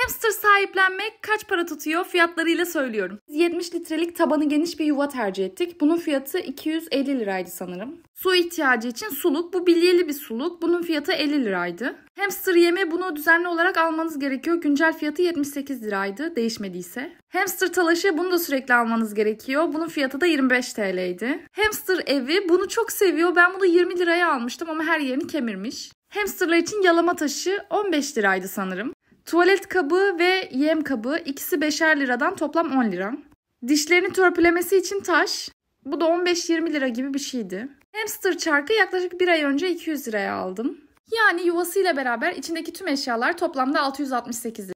Hamster sahiplenmek kaç para tutuyor fiyatlarıyla söylüyorum. 70 litrelik tabanı geniş bir yuva tercih ettik. Bunun fiyatı 250 liraydı sanırım. Su ihtiyacı için suluk. Bu bilyeli bir suluk. Bunun fiyatı 50 liraydı. Hamster yeme bunu düzenli olarak almanız gerekiyor. Güncel fiyatı 78 liraydı değişmediyse. Hamster talaşı bunu da sürekli almanız gerekiyor. Bunun fiyatı da 25 TL'ydi. Hamster evi bunu çok seviyor. Ben bunu 20 liraya almıştım ama her yerini kemirmiş. Hamsterlar için yalama taşı 15 liraydı sanırım. Tuvalet kabı ve yem kabı ikisi 5'er liradan toplam 10 lira. Dişlerini törpülemesi için taş. Bu da 15-20 lira gibi bir şeydi. Hamster çarkı yaklaşık bir ay önce 200 liraya aldım. Yani yuvasıyla beraber içindeki tüm eşyalar toplamda 668 lira.